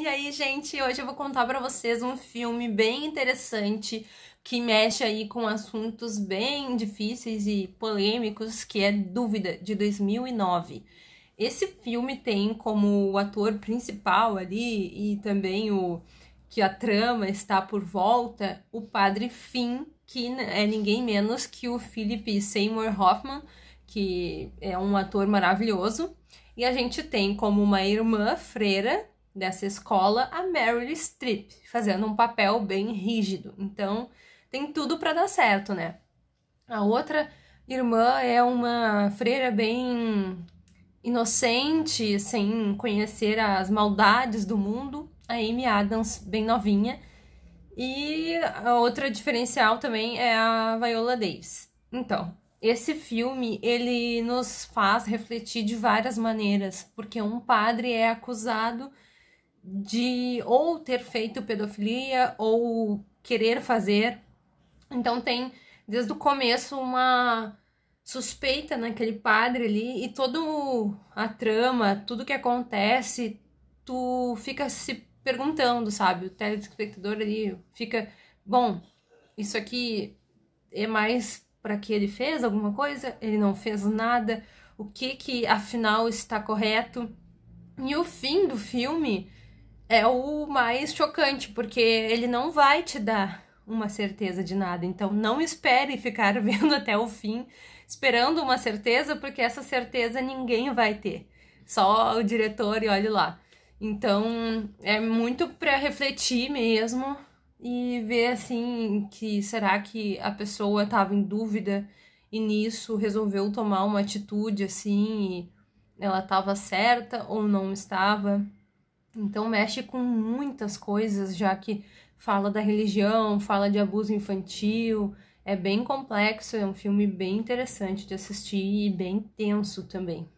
E aí, gente, hoje eu vou contar para vocês um filme bem interessante que mexe aí com assuntos bem difíceis e polêmicos, que é Dúvida, de 2009. Esse filme tem como o ator principal ali e também o que a trama está por volta, o padre Finn, que é ninguém menos que o Philip Seymour Hoffman, que é um ator maravilhoso. E a gente tem como uma irmã freira, dessa escola, a Meryl Streep, fazendo um papel bem rígido. Então, tem tudo para dar certo, né? A outra irmã é uma freira bem inocente, sem conhecer as maldades do mundo, a Amy Adams, bem novinha. E a outra diferencial também é a Viola Davis. Então, esse filme ele nos faz refletir de várias maneiras, porque um padre é acusado de ou ter feito pedofilia ou querer fazer. Então tem desde o começo uma suspeita naquele padre ali e todo a trama, tudo que acontece, tu fica se perguntando, sabe? O telespectador ali fica, bom, isso aqui é mais para que ele fez alguma coisa, ele não fez nada, o que que afinal está correto? E o fim do filme, é o mais chocante, porque ele não vai te dar uma certeza de nada. Então não espere ficar vendo até o fim esperando uma certeza, porque essa certeza ninguém vai ter. Só o diretor e olhe lá. Então é muito para refletir mesmo e ver assim que será que a pessoa estava em dúvida e nisso resolveu tomar uma atitude assim e ela estava certa ou não estava. Então mexe com muitas coisas, já que fala da religião, fala de abuso infantil, é bem complexo, é um filme bem interessante de assistir e bem tenso também.